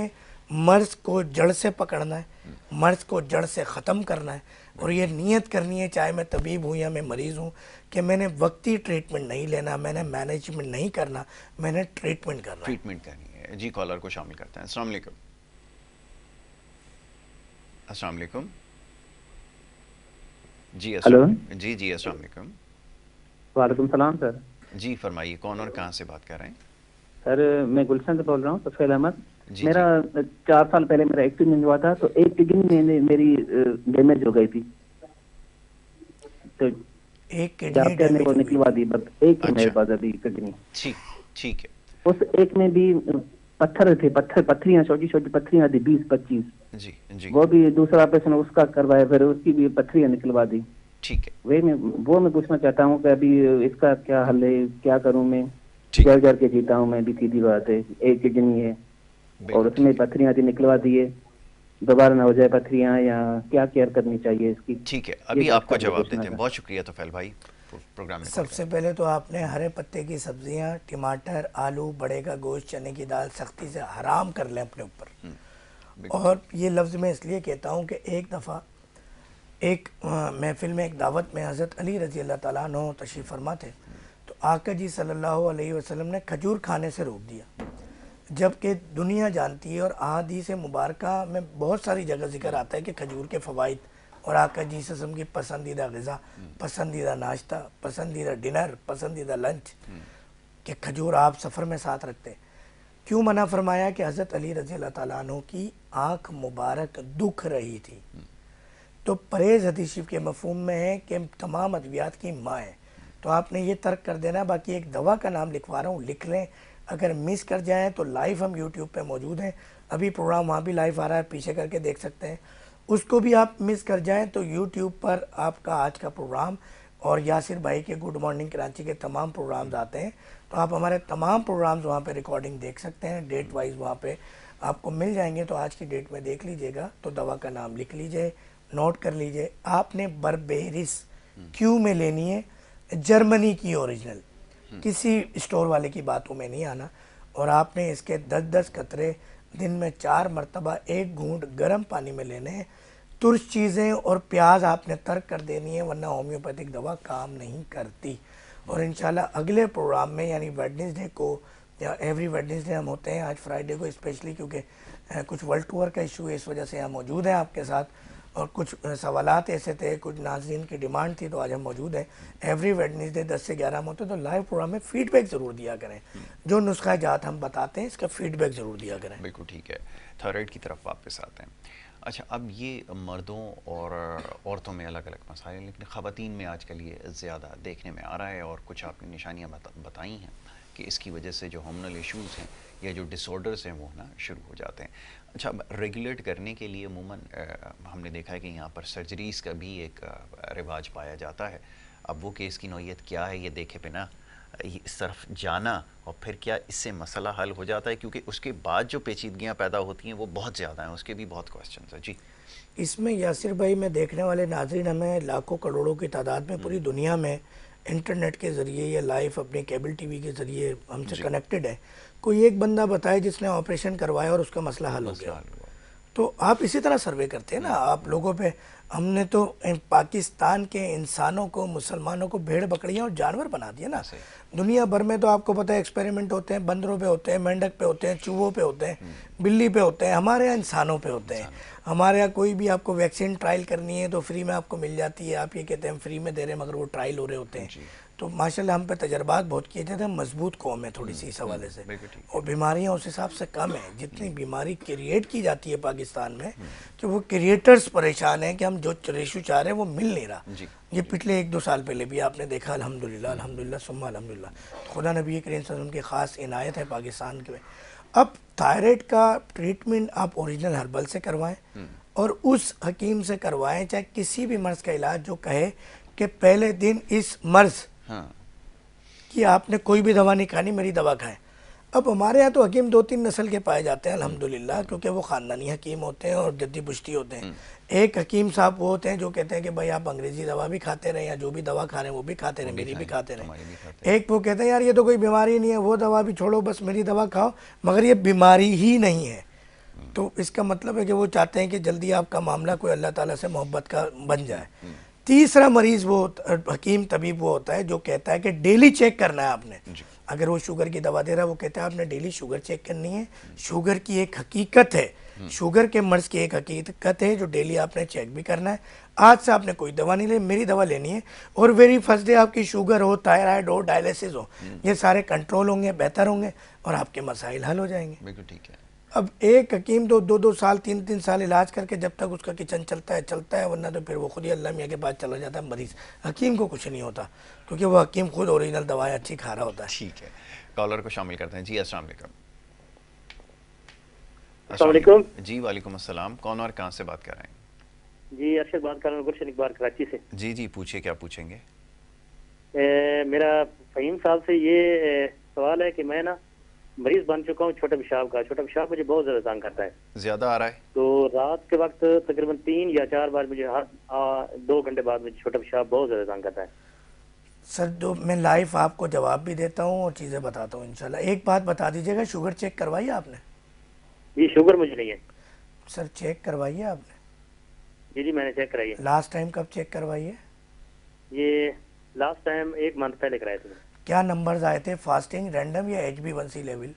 मर्ज को जड़ से पकड़ना है मर्ज को जड़ से ख़त्म करना है और ये हम्म। नीयत करनी है चाहे मैं तबीब हूँ या मैं मरीज़ हूँ कि मैंने वक्ती ट्रीटमेंट नहीं लेना मैंने मैनेजमेंट नहीं करना मैंने ट्रीटमेंट करना ट्रीटमेंट करनी है जी कॉलर को शामिल करते हैं अस्सलाम वालेकुम जी हेलो जी जी अस्सलाम वालेकुम वालेकुम सलाम सर जी फरमाइए कौन और कहाँ से बात कर रहे हैं सर मैं गुलशन से बोल रहा हूँ तो फैल अहमद मेरा चार साल पहले मेरा एक्सीडेंट हुआ था तो एक किडनी मेरी डैमेज हो गई थी तो एक किडनी को निकलवा दी बस एक ही मेरे पास अभी किडनी ठीक ठीक है उस एक में भी पत्थर थे पत्थर पत्थरियां छोटी छोटी पत्थरियां थी बीस पच्चीस जी जी वो भी दूसरा ऑपरेशन उसका करवाया फिर उसकी भी पत्थरियां निकलवा दी ठीक है वही मैं वो मैं पूछना चाहता हूँ कि अभी इसका क्या हल है क्या करूँ मैं घर घर जीता हूँ मैं भी सीधी बात है एक किडनी है और उसमें पत्थरियां थी निकलवा दी है दोबारा ना हो जाए पथरियाँ या क्या केयर करनी चाहिए इसकी ठीक है अभी आपका जवाब देते हैं बहुत शुक्रिया तोफैल भाई प्रोग्राम में सबसे पहले तो आपने हरे पत्ते की सब्जियां टमाटर आलू बड़े का गोश्त चने की दाल सख्ती से हराम कर लें अपने ऊपर हम्म, और ये लफ्ज़ मैं इसलिए कहता हूँ कि एक दफ़ा एक महफिल में एक दावत में हज़रत अली रजी अल्लाह ताली तशीफ़ फरमा थे तो आकर जी सल्लल्लाहु अलैहि वसल्लम ने खजूर खाने से रोक दिया जबकि दुनिया जानती है और से मुबारक में बहुत सारी जगह जिक्र हम्म। आता है कि खजूर के फ़वाद और आका जी सम की पसंदीदा गज़ा हम्म। पसंदीदा नाश्ता पसंदीदा डिनर पसंदीदा लंच हम्म। कि खजूर आप सफ़र में साथ रखते हैं क्यों मना फरमाया कि हज़रत अली रज़ी तु की आँख मुबारक दुख रही थी तो परहेज़ हदीस के मफहम में है कि तमाम अद्वियात की माँ है तो आपने ये तर्क कर देना बाकी एक दवा का नाम लिखवा रहा हूँ लिख लें अगर मिस कर जाएँ तो लाइव हम यूट्यूब पर मौजूद हैं अभी प्रोग्राम वहाँ भी लाइव आ रहा है पीछे करके देख सकते हैं उसको भी आप मिस कर जाएँ तो यूट्यूब पर आपका आज का प्रोग्राम और यासिर भाई के गुड मॉर्निंग कराची के तमाम प्रोग्राम्स आते हैं तो आप हमारे तमाम प्रोग्राम्स वहाँ पे रिकॉर्डिंग देख सकते हैं डेट वाइज वहाँ पे आपको मिल जाएंगे तो आज की डेट में देख लीजिएगा तो दवा का नाम लिख लीजिए नोट कर लीजिए आपने बरबेरिस क्यू हम्म। में लेनी है जर्मनी की ओरिजिनल किसी स्टोर वाले की बातों में नहीं आना और आपने इसके दस दस कतरे दिन में चार मरतबा एक घूंट गर्म पानी में लेने हैं तुर्स चीज़ें और प्याज आपने तर्क कर देनी है वरना होम्योपैथिक दवा काम नहीं करती और इन अगले प्रोग्राम में यानी वेडनेसडे को या एवरी वेडनेसडे हम होते हैं आज फ्राइडे को स्पेशली क्योंकि कुछ वर्ल्ड टूर का इशू है इस वजह से हम मौजूद हैं आपके साथ और कुछ सवाल ऐसे थे कुछ नाजरन की डिमांड थी तो आज हम मौजूद हैं एवरी वेडनेसडे दस से ग्यारह तो में होते तो लाइव प्रोग्राम में फ़ीडबैक ज़रूर दिया करें हम्म। जो नुस्खा जात हम बताते हैं इसका फ़ीडबैक ज़रूर दिया करें बिल्कुल ठीक है थायराइड की तरफ वापस आते हैं अच्छा अब ये मर्दों और औरतों में अलग अलग मसाइल लेकिन ख़वान में आजकल ये ज़्यादा देखने में आ रहा है और कुछ आपने निशानियाँ बता, बताई हैं कि इसकी वजह से जो हमनल इशूज़ हैं या जो डिसऑर्डर्स हैं वो ना शुरू हो जाते हैं अच्छा रेगुलेट करने के लिए अमूमन हमने देखा है कि यहाँ पर सर्जरीज का भी एक रिवाज पाया जाता है अब वो केस की नोयत क्या है ये देखे बिना इस तरफ जाना और फिर क्या इससे मसला हल हो जाता है क्योंकि उसके बाद जो पेचीदगियाँ पैदा होती हैं वो बहुत ज़्यादा हैं उसके भी बहुत क्वेश्चन है जी इसमें यासिर भाई में देखने वाले नाजरन हमें लाखों करोड़ों की तादाद में पूरी हम्म। दुनिया में इंटरनेट के ज़रिए या लाइव अपने केबल टीवी के ज़रिए हमसे कनेक्टेड है कोई एक बंदा बताए जिसने ऑपरेशन करवाया और उसका मसला हल हो गया तो आप इसी तरह सर्वे करते हैं ना हम्म। आप लोगों पे हमने तो पाकिस्तान के इंसानों को मुसलमानों को भेड़ बकरियाँ और जानवर बना दिया ना दुनिया भर में तो आपको पता है एक्सपेरिमेंट होते हैं बंदरों पे होते हैं मेंढक पे होते हैं चूहों पे होते हैं हम्म। बिल्ली पे होते हैं हमारे यहाँ इंसानों पे होते हैं हमारे यहाँ कोई भी आपको वैक्सीन ट्रायल करनी है तो फ्री में आपको मिल जाती है आप ये कहते हैं फ्री में दे रहे हैं मगर वो ट्रायल हो रहे होते हैं तो माशाल्लाह हम पे तजर्बात बहुत किए जाते हैं तो मजबूत कौम है थोड़ी सी इस हम्म, हम्म, हवाले से और बीमारियां उस हिसाब से कम है जितनी हम्म। बीमारी क्रिएट की जाती है पाकिस्तान में कि वो क्रिएटर्स परेशान हैं कि हम जो रेशो चाह रहे हैं वो मिल नहीं रहा ये पिछले एक दो साल पहले भी आपने देखा अलहमदिल्ला अलहमदिल्ला सुम्मा अलहमदिल्ला तो खुदा नबी करीम की ख़ास इनायत है पाकिस्तान के अब थायरॉयड का ट्रीटमेंट आप औरिजिनल हर्बल से करवाएं और उस हकीम से करवाएं चाहे किसी भी मर्ज़ का इलाज जो कहे कि पहले दिन इस मर्ज़ हाँ। कि आपने कोई भी दवा नहीं खानी मेरी दवा खाएं अब हमारे यहाँ तो हकीम दो तीन नस्ल के पाए जाते हैं अल्हम्दुलिल्लाह क्योंकि वो ख़ानदानी हकीम होते हैं और जद्दी पुश्ती होते हैं हम्म। एक हकीम साहब वो होते हैं जो कहते हैं कि भाई आप अंग्रेज़ी दवा भी खाते रहें या जो भी दवा खा रहे हैं वो भी खाते रहें मेरी भी खाते रहें एक वो कहते हैं यार ये तो कोई बीमारी नहीं है वो दवा भी छोड़ो बस मेरी दवा खाओ मगर ये बीमारी ही नहीं है हम्म। तो इसका मतलब है कि वो चाहते हैं कि जल्दी आपका मामला कोई अल्लाह ताला से मोहब्बत का बन जाए हम्म। तीसरा मरीज वो हकीम तबीब वो होता है जो कहता है कि डेली चेक करना है आपने अगर वो शुगर की दवा दे रहा है वो कहता है आपने डेली शुगर चेक करनी है शुगर की एक हकीकत है हम्म। शुगर के मर्ज की एक हकीकत है जो डेली आपने चेक भी करना है आज से आपने कोई दवा नहीं ली मेरी दवा लेनी है और वेरी फर्स्ट डे आपकी शुगर हो थायराइड हो डायलिसिस हो हम्म। ये सारे कंट्रोल होंगे बेहतर होंगे और आपके मसाइल हल हो जाएंगे बिल्कुल ठीक है अब एक हकीम तो दो दो साल तीन तीन साल इलाज करके जब तक उसका किचन चलता है चलता है वरना तो फिर वो खुद ही अल्लाह मियाँ के पास चला जाता है मरीज़ हकीम को कुछ नहीं होता क्योंकि वो हकीम खुद औरिजिनल दवाएँ अच्छी खा रहा होता है ठीक है कॉलर को शामिल करते हैं जी असल जी वालेकुम असलम कौन और कहाँ से बात कर रहे हैं जी अरशद बात कर रहा हूँ गुलशन इकबाल कराची से जी जी पूछिए क्या पूछेंगे ए, मेरा फ़हीम साहब से ये सवाल है कि मैं ना मरीज बन चुका हूँ छोटे पेशाब का छोटा पेशाब मुझे बहुत ज्यादा तंग करता है ज्यादा आ रहा है तो रात के वक्त तकरीबन तीन या चार बार मुझे हर दो घंटे बाद मुझे छोटा पेशाब बहुत ज्यादा तंग करता है सर जो मैं लाइफ आपको जवाब भी देता हूँ और चीज़ें बताता हूँ इनशाला एक बात बता दीजिएगा शुगर चेक करवाई आपने जी शुगर मुझे नहीं है सर चेक करवाई है आपने जी जी मैंने चेक कराई है लास्ट टाइम कब चेक करवाई है ये लास्ट टाइम एक मंथ पहले कराया था क्या नंबर्स आए थे फास्टिंग रैंडम या H B one C level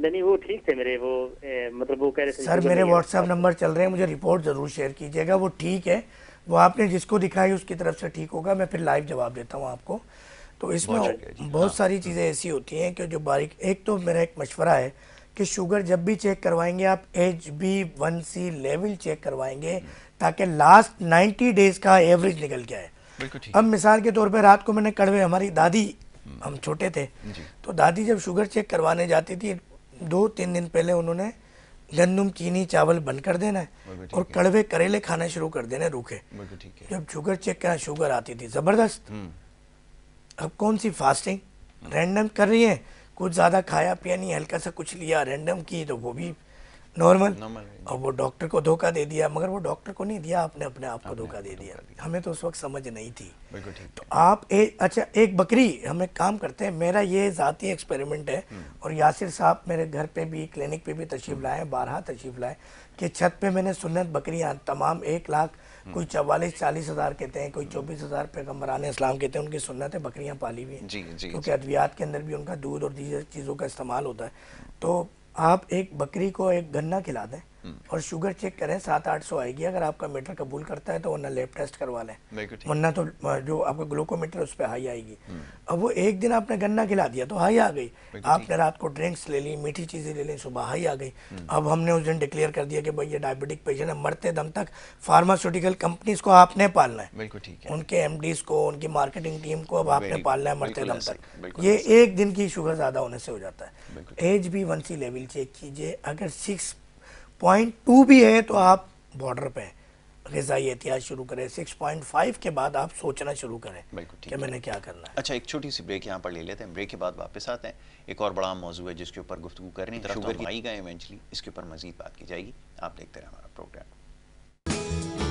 नहीं वो ठीक थे मेरे वो ए, मतलब वो कह रहे थे सर मेरे व्हाट्सएप नंबर चल रहे हैं मुझे रिपोर्ट ज़रूर शेयर कीजिएगा वो ठीक है वो आपने जिसको दिखाई उसकी तरफ से ठीक होगा मैं फिर लाइव जवाब देता हूँ आपको तो इसमें बहुत, हाँ। सारी चीज़ें ऐसी होती हैं कि जो बारीक एक तो मेरा एक मशवरा है कि शुगर जब भी चेक करवाएंगे आप H B one C level check करवाएंगे ताकि लास्ट नाइन्टी डेज़ का एवरेज निकल के आए अब मिसाल के तौर पर रात को मैंने कड़वे हमारी दादी हम्म। हम छोटे थे तो दादी जब शुगर चेक करवाने जाती थी दो तीन दिन पहले उन्होंने गंदम चीनी चावल बंद कर देना है और कड़वे करेले खाना शुरू कर देना रूखे जब शुगर चेक करा शुगर आती थी जबरदस्त हम्म। अब कौन सी फास्टिंग हम्म। रैंडम कर रही है कुछ ज़्यादा खाया पिया नहीं हल्का सा कुछ लिया रैंडम की तो वो भी नॉर्मल और वो डॉक्टर को धोखा दे दिया मगर वो डॉक्टर को नहीं दिया आपने अपने आप को धोखा दे दिया हमें तो उस वक्त समझ नहीं थी तो आप ए, अच्छा एक बकरी हमें काम करते हैं मेरा ये ज़ाती एक्सपेरिमेंट है हम्म। और यासिर साहब मेरे घर पे भी क्लिनिक पे भी तशरीफ़ हम्म। लाए बारह तशरीफ़ लाए कि छत पे मैंने सुन्नत बकरियाँ तमाम एक लाख हम्म। कोई चवालीस चालीस हज़ार कहते हैं कोई चौबीस हज़ार पैगम्बरान इस्लाम कहते हैं उनकी सुन्नत बकरियाँ पाली हुई हैं क्योंकि अद्वियात के अंदर भी उनका दूध और दीजिए चीज़ों का इस्तेमाल होता है तो आप एक बकरी को एक गन्ना खिला दें हम्म। और शुगर चेक करें सात आठ सौ आएगी अगर आपका मीटर कबूल करता है तो वरना लेब टेस्ट करवा लें वरना तो जो आपका ग्लूकोमीटर उस पर हाई आएगी हम्म। अब वो एक दिन आपने गन्ना खिला दिया तो हाई आ गई आपने रात को ड्रिंक्स ले ली मीठी चीज़ें ले ली सुबह हाई आ गई हम्म। अब हमने उस दिन डिक्लेयर कर दिया कि भाई ये डायबिटिक पेशेंट है मरते दम तक फार्मास्यूटिकल कंपनीज को आपने पालना है उनके एम को उनकी मार्केटिंग टीम को अब आपने पालना है मरते दम तक ये एक दिन की शुगर ज़्यादा होने से हो जाता है एज भी वन सी लेवल चेक कीजिए अगर सिक्स पॉइंट टू भी है तो आप बॉर्डर पे गजाई एहतियात शुरू करें सिक्स पॉइंट फाइव के बाद आप सोचना शुरू करें कि मैंने क्या करना है अच्छा एक छोटी सी ब्रेक यहाँ पर ले लेते हैं ब्रेक के बाद वापस आते हैं एक और बड़ा मौजू है जिसके ऊपर गुफ्तु करनी शुगर की आई गए इवेंचुअली इसके ऊपर मजीद बात की जाएगी आप देखते रहे हमारा प्रोग्राम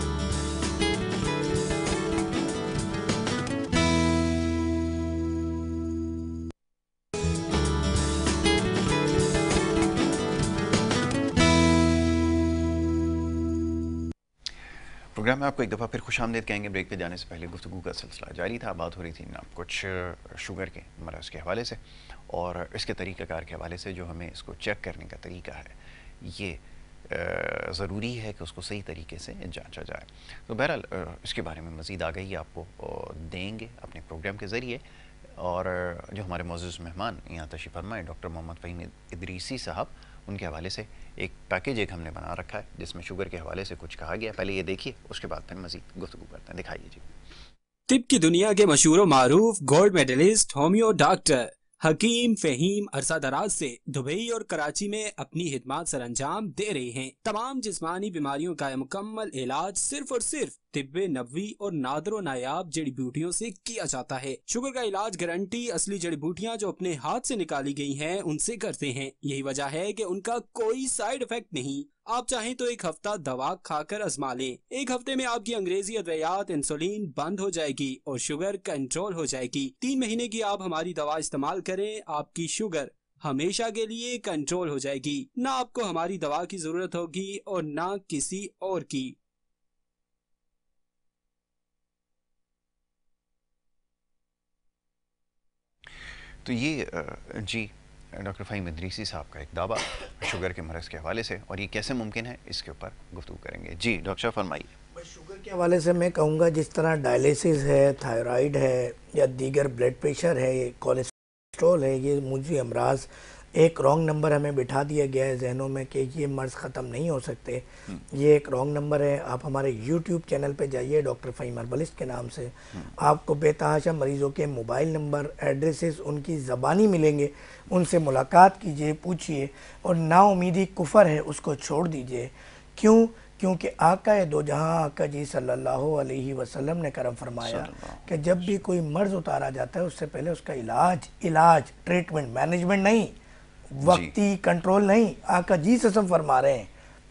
प्रोग्राम में आपको एक दफ़ा फिर खुश आमदेद कहेंगे ब्रेक पे जाने से पहले गुफ्तु का सिलसिला जारी था बात हो रही थी ना कुछ शुगर के मरज़ के हवाले से और इसके तरीक़ाकार के हवाले से जो हमें इसको चेक करने का तरीका है ये ज़रूरी है कि उसको सही तरीके से जांचा जाए तो बहरहाल इसके बारे में मज़ीद गई आपको देंगे अपने प्रोग्राम के ज़रिए और जो हमारे मौजूद मेहमान यहाँ तशी फरमाए डॉक्टर मोहम्मद फ़हीम इदरीसी साहब उनके हवाले से एक पैकेज एक हमने बना रखा है जिसमें शुगर के हवाले से कुछ कहा गया पहले ये देखिए उसके बाद फिर मजीद गुफ्तु करते हैं दिखाइए जी तिब की दुनिया के मशहूर मारूफ गोल्ड मेडलिस्ट होम्यो डॉक्टर हकीम फहीम अरसा दराज से दुबई और कराची में अपनी हिदमत सर अंजाम दे रहे हैं तमाम जिस्मानी बीमारियों का मुकम्मल इलाज सिर्फ और सिर्फ तिब्बे नबी और नादरों नायाब जड़ी बूटियों से किया जाता है शुगर का इलाज गारंटी असली जड़ी बूटियां जो अपने हाथ से निकाली गई हैं उनसे करते हैं यही वजह है कि उनका कोई साइड इफेक्ट नहीं आप चाहें तो एक हफ्ता दवा खाकर आजमा लें एक हफ्ते में आपकी अंग्रेजी अद्वियात इंसुलिन बंद हो जाएगी और शुगर कंट्रोल हो जाएगी तीन महीने की आप हमारी दवा इस्तेमाल करें आपकी शुगर हमेशा के लिए कंट्रोल हो जाएगी ना आपको हमारी दवा की जरूरत होगी और ना किसी और की तो ये जी डॉक्टर फ़हीम इदरीसी साहब का एक दावा (coughs) शुगर के मरज़ के हवाले से और ये कैसे मुमकिन है इसके ऊपर गुफ्तु करेंगे जी डॉक्टर फरमाइए बस शुगर के हवाले से मैं कहूँगा जिस तरह डायलिसिस है थायराइड है या दीगर ब्लड प्रेशर है कोलेस्ट्रोल है ये मुझे अमराज एक रॉन्ग नंबर हमें बिठा दिया गया है जहनों में कि ये मर्ज़ ख़त्म नहीं हो सकते हम्म। ये एक रॉन्ग नंबर है आप हमारे यूट्यूब चैनल पे जाइए डॉक्टर फ़हीम अरबलिस के नाम से हम्म। आपको बेतहाशा मरीज़ों के मोबाइल नंबर एड्रेसेस उनकी ज़बानी मिलेंगे उनसे मुलाकात कीजिए पूछिए और नाउमीदी कुफर है उसको छोड़ दीजिए क्यों क्योंकि आका दो जहाँ आका जी सल्लल्लाहु अलैहि वसल्लम ने करम फरमाया कि जब भी कोई मर्ज़ उतारा जाता है उससे पहले उसका इलाज इलाज ट्रीटमेंट मैनेजमेंट नहीं वक्ती कंट्रोल नहीं आका जी ससम फरमा रहे हैं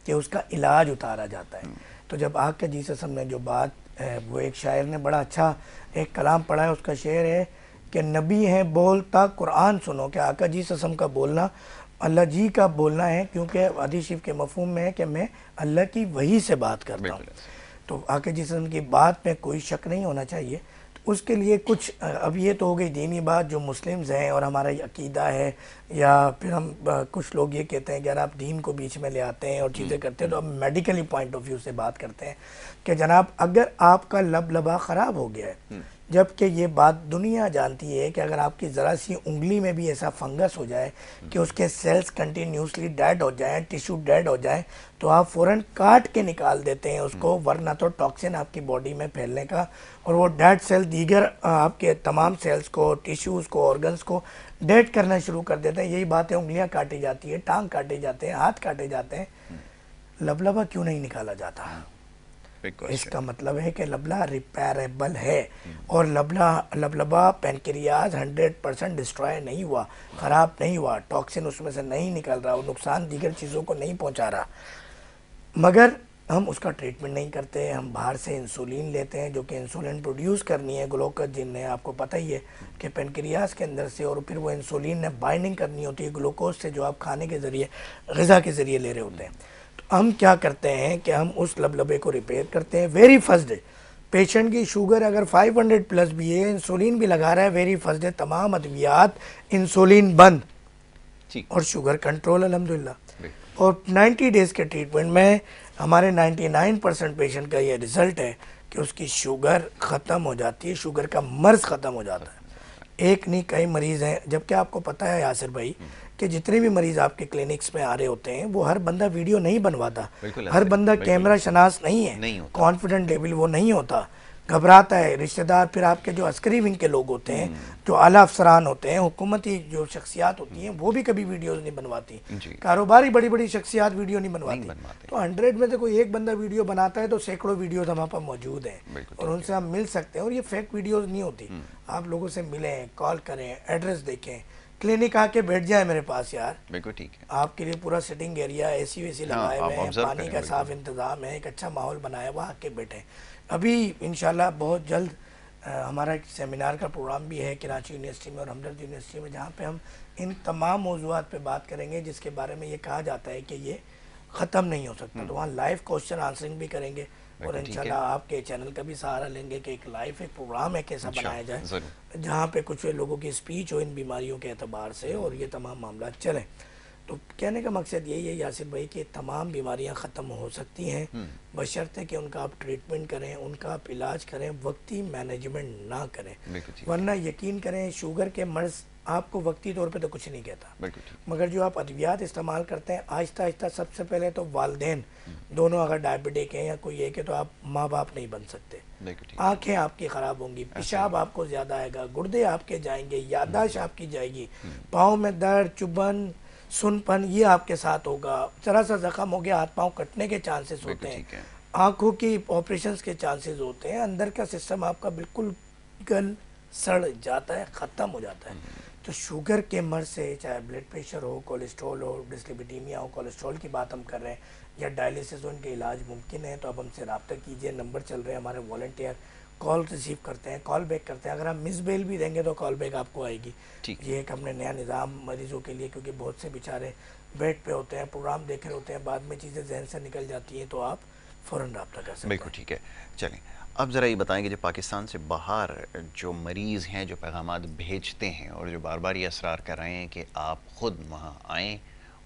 कि उसका इलाज उतारा जाता है हम्म। तो जब आका जी ससम ने जो बात है वो एक शायर ने बड़ा अच्छा एक कलाम पढ़ा है उसका शेर है कि नबी है बोलता कुरान सुनो कि आका जी ससम का बोलना अल्लाह जी का बोलना है क्योंकि शिव के मफहम में है कि मैं अल्लाह की वही से बात करता हूँ तो आके ससम की बात में कोई शक नहीं होना चाहिए तो उसके लिए कुछ अब ये तो हो गई दीनी बात जो मुस्लिम्स हैं और हमारा अकीदा है या फिर हम कुछ लोग ये कहते हैं कि यार आप दीन को बीच में ले आते हैं और चीज़ें हम्म। करते हैं तो हम मेडिकली पॉइंट ऑफ व्यू से बात करते हैं कि जनाब अगर आपका लब लबा ख़राब हो गया है हम्म। जबकि ये बात दुनिया जानती है कि अगर आपकी ज़रा सी उंगली में भी ऐसा फंगस हो जाए हम्म। कि उसके सेल्स कंटिन्यूसली डेड हो जाएं टिश्यू डेड हो जाएं तो आप फ़ौर काट के निकाल देते हैं उसको वरना तो टॉक्सिन आपकी बॉडी में फैलने का और वो डेड सेल दीगर आपके तमाम सेल्स को टिश्यूज़ को ऑर्गन्स को डेट करना शुरू कर देते हैं यही बातें उंगलियां काटी जाती है टांग काटे जाते हैं हाथ काटे जाते हैं लबलबा क्यों नहीं निकाला जाता हाँ, इसका मतलब है कि लबला रिपेयरेबल है और लबला लबलबा पेनक्रियाज 100 परसेंट डिस्ट्रॉय नहीं हुआ ख़राब नहीं हुआ टॉक्सिन उसमें से नहीं निकल रहा और नुकसान दीगर चीज़ों को नहीं पहुंचा रहा मगर हम उसका ट्रीटमेंट नहीं करते हम बाहर से इंसुलिन लेते हैं जो कि इंसुलिन प्रोड्यूस करनी है ग्लूकोज जिनने आपको पता ही है कि पेनक्रियाज के अंदर से और फिर वो इंसुलिन ने बाइंडिंग करनी होती है ग्लूकोज से जो आप खाने के ज़रिए गज़ा के ज़रिए ले रहे होते हैं तो हम क्या करते हैं कि हम उस लबलबे को रिपेयर करते हैं वेरी फर्स्ट डे पेशेंट की शुगर अगर 500 प्लस भी है इंसुलिन भी लगा रहा है वेरी फर्स्ट डे तमाम अद्वियात इंसुलिन बंद और शुगर कंट्रोल अलहमदिल्ला और 90 डेज़ के ट्रीटमेंट में हमारे 99 परसेंट पेशेंट का ये रिज़ल्ट है कि उसकी शुगर ख़त्म हो जाती है शुगर का मर्ज ख़त्म हो जाता है एक नहीं कई मरीज़ हैं जबकि आपको पता है यासिर भाई कि जितने भी मरीज़ आपके क्लिनिक्स में आ रहे होते हैं वो हर बंदा वीडियो नहीं बनवाता हर बंदा कैमरा शनास नहीं है कॉन्फिडेंट लेवल वो नहीं होता घबराता है रिश्तेदार फिर आपके जो अस्करी विंग के लोग होते हैं हम्म। जो आला अफसरान होते हैं हुकूमती जो शख्सियात होती हैं वो भी कभी वीडियोस नहीं बनवाती कारोबारी बड़ी बड़ी शख्सियात वीडियो नहीं बनवाती तो हंड्रेड में से कोई एक बंदा वीडियो बनाता है तो सैकड़ों वीडियोज़ हमारे पास मौजूद हैं और उनसे हम मिल सकते हैं और ये फेक वीडियोज़ नहीं होती हम्म। आप लोगों से मिलें कॉल करें एड्रेस देखें क्लिनिक आके बैठ जाए मेरे पास यार बिल्कुल ठीक है आपके लिए पूरा सिटिंग एरिया एसी वेसी लगाए हुए हैं पानी का साफ इंतजाम है एक अच्छा माहौल बनाया हुआ आके बैठे अभी इन बहुत जल्द हमारा एक सेमिनार का प्रोग्राम भी है कराची यूनिवर्सिटी में और हमदर्द यूनिवर्सिटी में जहाँ पे हम इन तमाम मौजूद पे बात करेंगे जिसके बारे में ये कहा जाता है कि ये ख़त्म नहीं हो सकता हम्म। तो वहाँ लाइव क्वेश्चन आंसरिंग भी करेंगे और इन आपके चैनल का भी सहारा लेंगे कि एक लाइव एक प्रोग्राम है कैसा अच्छा, बनाया जाए जहाँ पर कुछ लोगों की स्पीच हो इन बीमारियों के अतबार से और ये तमाम मामला चलें तो कहने का मकसद यही है यासिर भाई कि तमाम बीमारियां ख़त्म हो सकती हैं हम्म। बशर्ते कि उनका आप ट्रीटमेंट करें उनका आप इलाज करें वक्ती मैनेजमेंट ना करें वरना यकीन करें शुगर के मर्ज आपको वक्ती तौर पे तो कुछ नहीं कहता मगर जो आप अद्वियात इस्तेमाल करते हैं आहिस्ता आहिस्ता सबसे पहले तो वालदेन हम्म। दोनों अगर डायबिटिक हैं या कोई एक है तो आप माँ बाप नहीं बन सकते आंखें आपकी ख़राब होंगी अच्छा। पेशाब आपको ज़्यादा आएगा गुर्दे आपके जाएंगे यादाश्त आपकी जाएगी हम्म। पाओ में दर्द चुभन सुनपन ये आपके साथ होगा जरा सा जख्म हो गया हाथ पाँव कटने के चांसेस होते हैं आंखों की ऑपरेशन के चांसेस होते हैं अंदर का सिस्टम आपका बिल्कुल गल सड़ जाता है ख़त्म हो जाता है हम्म। तो शुगर के मर से चाहे ब्लड प्रेशर हो कोलेस्ट्रॉल हो डिस्लिबिडीमिया हो कोलेस्ट्रॉल की बात हम कर रहे हैं या डायलिसिस उनके इलाज मुमकिन है तो अब हमसे रबता कीजिए नंबर चल रहे हैं हमारे वॉल्टियर कॉल रिसीव करते हैं कॉल बैक करते हैं अगर हम मिस बेल भी देंगे तो कॉल बैक आपको आएगी ये एक हमने नया निज़ाम मरीज़ों के लिए क्योंकि बहुत से बेचारे बेड पे होते हैं प्रोग्राम देख रहे होते हैं बाद में चीज़ें जहन से निकल जाती हैं तो आप फ़ौर रबा कर सकते बिल्कुल ठीक है चलें अब ज़रा ये बताएं कि पाकिस्तान से बाहर जो मरीज़ हैं जो पैगाम भेजते हैं और जो बार बार ये असरार कर रहे हैं कि आप ख़ुद वहाँ आएँ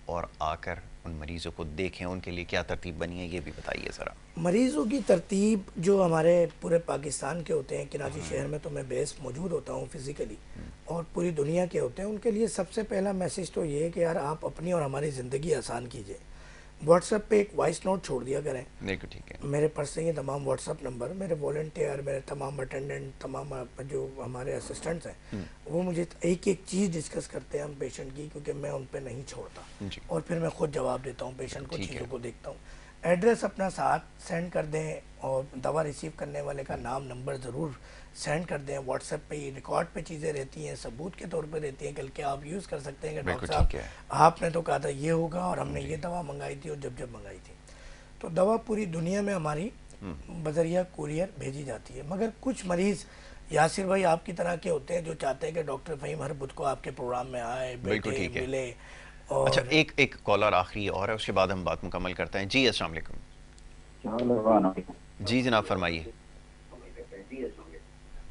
और आकर उन मरीज़ों को देखें उनके लिए क्या तरतीब बनी है ये भी बताइए ज़रा मरीज़ों की तरतीब जो हमारे पूरे पाकिस्तान के होते हैं कराची शहर में तो मैं बेस मौजूद होता हूँ फिज़िकली हम्म। और पूरी दुनिया के होते हैं उनके लिए सबसे पहला मैसेज तो ये है कि यार आप अपनी और हमारी ज़िंदगी आसान कीजिए व्हाट्सएप पे एक वॉइस नोट छोड़ दिया करें देखो ठीक है मेरे पर्स से ये तमाम व्हाट्सएप नंबर मेरे वॉल्टियर मेरे तमाम अटेंडेंट तमाम जो हमारे असिस्टेंट्स हैं हम्म। वो मुझे एक एक चीज़ डिस्कस करते हैं हम पेशेंट की क्योंकि मैं उन पर नहीं छोड़ता और फिर मैं खुद जवाब देता हूँ पेशेंट को चीज़ों को देखता हूँ एड्रेस अपना साथ सेंड कर दें और दवा रिसीव करने वाले का नाम नंबर ज़रूर सेंड कर दें व्हाट्सएप पे रिकॉर्ड पे चीज़ें रहती हैं सबूत के तौर पे रहती हैं कल के आप यूज़ कर सकते हैं कि डॉक्टर साहब आपने तो कहा था ये होगा और हमने ये दवा मंगाई थी और जब जब मंगाई थी तो दवा पूरी दुनिया में हमारी हम्म। बजरिया कुरियर भेजी जाती है मगर कुछ मरीज़ यासिर भाई आपकी तरह के होते हैं जो चाहते हैं कि डॉक्टर फहीम हर बुध को आपके प्रोग्राम में आए बैठे मिले अच्छा, और अच्छा एक एक कॉलर आखिरी और है उसके बाद हम बात मुकम्मल करते हैं जी अस्सलाम वालेकुम जी जनाब फरमाइए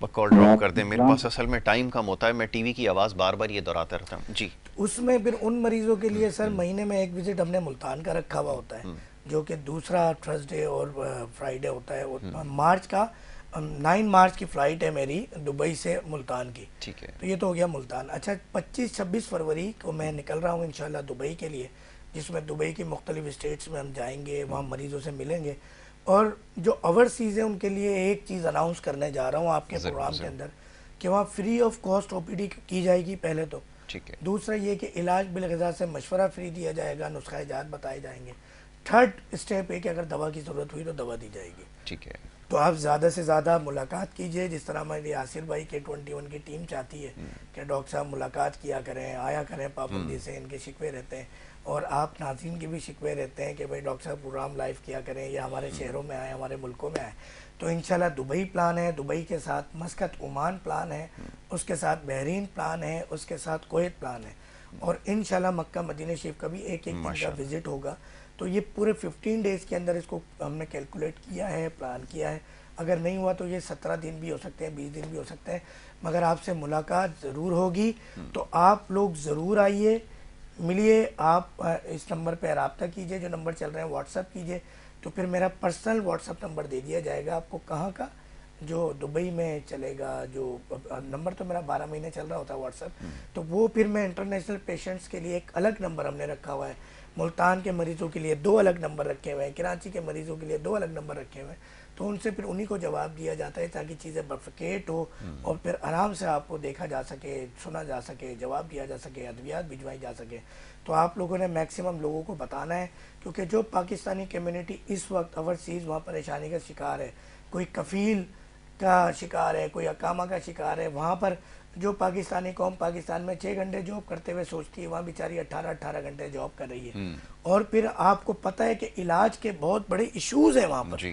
कॉल ड्रॉप कर दें मेरे पास असल में टाइम कम होता है मैं टीवी की आवाज़ बार बार ये दोहराता रहता हूँ जी उसमें फिर उन मरीजों के लिए सर हम्म। महीने में एक विजिट हमने मुल्तान का रखा हुआ होता है हम्म। जो कि दूसरा थर्सडे और फ्राइडे होता है हम्म। मार्च का नाइन मार्च की फ़्लाइट है मेरी दुबई से मुल्तान की ठीक है तो ये तो हो गया मुल्तान अच्छा पच्चीस छब्बीस फरवरी को मैं निकल रहा हूँ इन दुबई के लिए जिसमें दुबई की मुख्तलिफ स्टेट्स में हम जाएंगे वहाँ मरीज़ों से मिलेंगे और जो ओवरसीज़ है उनके लिए एक चीज़ अनाउंस करने जा रहा हूँ आपके प्रोग्राम के अंदर कि वहाँ फ्री ऑफ कॉस्ट ओपीडी की जाएगी पहले तो ठीक है दूसरा ये कि इलाज बिलगजा से मशवरा फ्री दिया जाएगा नुस्खा जात बताए जाएंगे थर्ड स्टेप है कि अगर दवा की ज़रूरत हुई तो दवा दी जाएगी ठीक है तो आप ज़्यादा से ज़्यादा मुलाकात कीजिए जिस तरह हमारे आसिर भाई के ट्वेंटी वन की टीम चाहती है हम्म। कि डॉक्टर साहब मुलाकात किया करें आया करें पाबंदी हम्म। से इनके शिकवे रहते हैं और आप नाजीन के भी शिकवे रहते हैं कि भाई डॉक्टर साहब प्रोग्राम लाइव किया करें या हमारे हम्म। शहरों में आए हमारे मुल्कों में आए तो इन दुबई प्लान है दुबई के साथ मस्कत ओमान प्लान हम्म। है उसके साथ बहरीन प्लान है उसके साथ कोत प्लान है और इन मक्का मदीना शेफ़ का भी एक एक दिन का विज़िट होगा तो ये पूरे 15 डेज़ के अंदर इसको हमने कैलकुलेट किया है प्लान किया है अगर नहीं हुआ तो ये सत्रह दिन भी हो सकते हैं बीस दिन भी हो सकते हैं मगर आपसे मुलाकात ज़रूर होगी हम्म। तो आप लोग ज़रूर आइए मिलिए आप इस नंबर पर रबता कीजिए जो नंबर चल रहे हैं व्हाट्सअप कीजिए तो फिर मेरा पर्सनल व्हाट्सअप नंबर दे दिया जाएगा आपको कहाँ का जो दुबई में चलेगा जो नंबर तो मेरा बारह महीने चल रहा होता है व्हाट्सएप हम्म। तो वो फिर मैं इंटरनेशनल पेशेंट्स के लिए एक अलग नंबर हमने रखा हुआ है मुल्तान के मरीज़ों के लिए दो अलग नंबर रखे हुए हैं कराची के मरीज़ों के लिए दो अलग नंबर रखे हुए हैं तो उनसे फिर उन्हीं को जवाब दिया जाता है ताकि चीज़ें बर्फकेट हो हम्म। और फिर आराम से आपको देखा जा सके सुना जा सके जवाब दिया जा सके अद्वियात भिजवाई जा सके तो आप लोगों ने मैक्सिमम लोगों को बताना है क्योंकि जो पाकिस्तानी कम्युनिटी इस वक्त अवरसीज़ वहाँ परेशानी का शिकार है कोई कफ़ील का शिकार है कोई अकामा का शिकार है वहाँ पर जो पाकिस्तानी कौम पाकिस्तान में छः घंटे जॉब करते हुए सोचती है वहाँ बेचारी अट्ठारह अट्ठारह घंटे जॉब कर रही है हम्म। और फिर आपको पता है कि इलाज के बहुत बड़े इश्यूज हैं वहाँ पर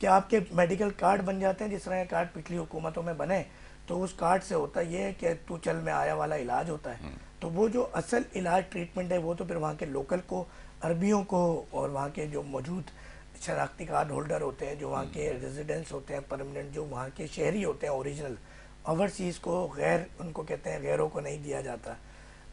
कि आपके मेडिकल कार्ड बन जाते हैं जिस तरह कार्ड पिछली हुकूमतों में बने तो उस कार्ड से होता ये है कि तू चल में आया वाला इलाज होता है हम्म। तो वो जो असल इलाज ट्रीटमेंट है वो तो फिर वहाँ के लोकल को अरबियों को और वहाँ के जो मौजूद शराखती कार्ड होल्डर होते हैं जो वहाँ के रेजिडेंस hmm. होते हैं परमानेंट जो वहाँ के शहरी होते हैं ओरिजिनल ओवरसीज़ को गैर उनको कहते हैं गैरों को नहीं दिया जाता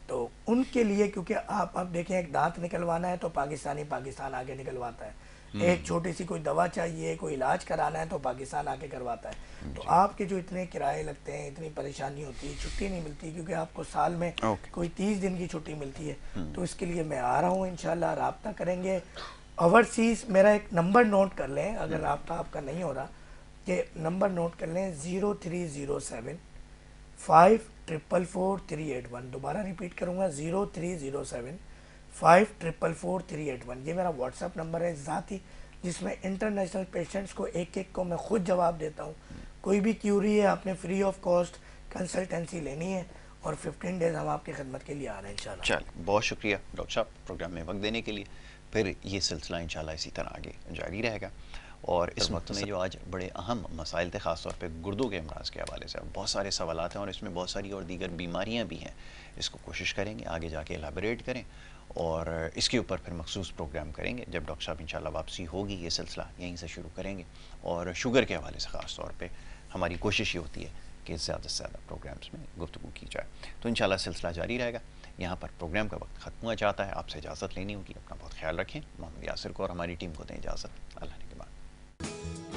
तो उनके लिए क्योंकि आप अब देखें एक दांत निकलवाना है तो पाकिस्तानी पाकिस्तान आगे निकलवाता है hmm. एक छोटी सी कोई दवा चाहिए कोई इलाज कराना है तो पाकिस्तान आके करवाता है hmm, तो आपके जो इतने किराए लगते हैं इतनी परेशानी होती है छुट्टी नहीं मिलती क्योंकि आपको साल में कोई तीस दिन की छुट्टी मिलती है तो इसके लिए मैं आ रहा हूँ इनशाला रबता करेंगे ओवरसीज़ मेरा एक नंबर नोट कर लें अगर आपका आपका नहीं हो रहा ये नंबर नोट कर लें zero three zero seven five triple four three eight one दोबारा रिपीट करूँगा zero three zero seven five triple four three eight one ये मेरा व्हाट्सअप नंबर है ज़ाती जिसमें इंटरनेशनल पेशेंट्स को एक एक को मैं खुद जवाब देता हूँ कोई भी क्यूरी है आपने फ्री ऑफ कॉस्ट कंसल्टेंसी लेनी है और 15 डेज हम आपकी खदमत के लिए आ रहे हैं चल बहुत शुक्रिया डॉक्टर साहब प्रोग्राम में वक्त देने के लिए फिर ये सिलसिला इन इसी तरह आगे जारी रहेगा और इस वक्त में जो आज बड़े अहम मसाइल थे ख़ासतौर पर गुर्दों के अमराज के हवाले से बहुत सारे सवाल हैं और इसमें बहुत सारी और दीगर बीमारियाँ भी हैं इसको कोशिश करेंगे आगे जाके एलाबरेट करें और इसके ऊपर फिर मखसूस प्रोग्राम करेंगे जब डॉक्टर साहब इनशाला वापसी होगी ये सिलसिला यहीं से शुरू करेंगे और शुगर के हवाले से ख़ास तौर पर हमारी कोशिश ये होती है कि ज़्यादा से ज़्यादा प्रोग्राम्स में गुफ्तु की जाए तो इन सिलसिला जारी रहेगा यहाँ पर प्रोग्राम का वक्त ख़त्म हुआ जाता है आपसे इजाज़त लेनी होगी अपना ख्याल रखें मोहम्मद यासिर को और हमारी टीम को दें इजाज़त अल्लाह ने के बाद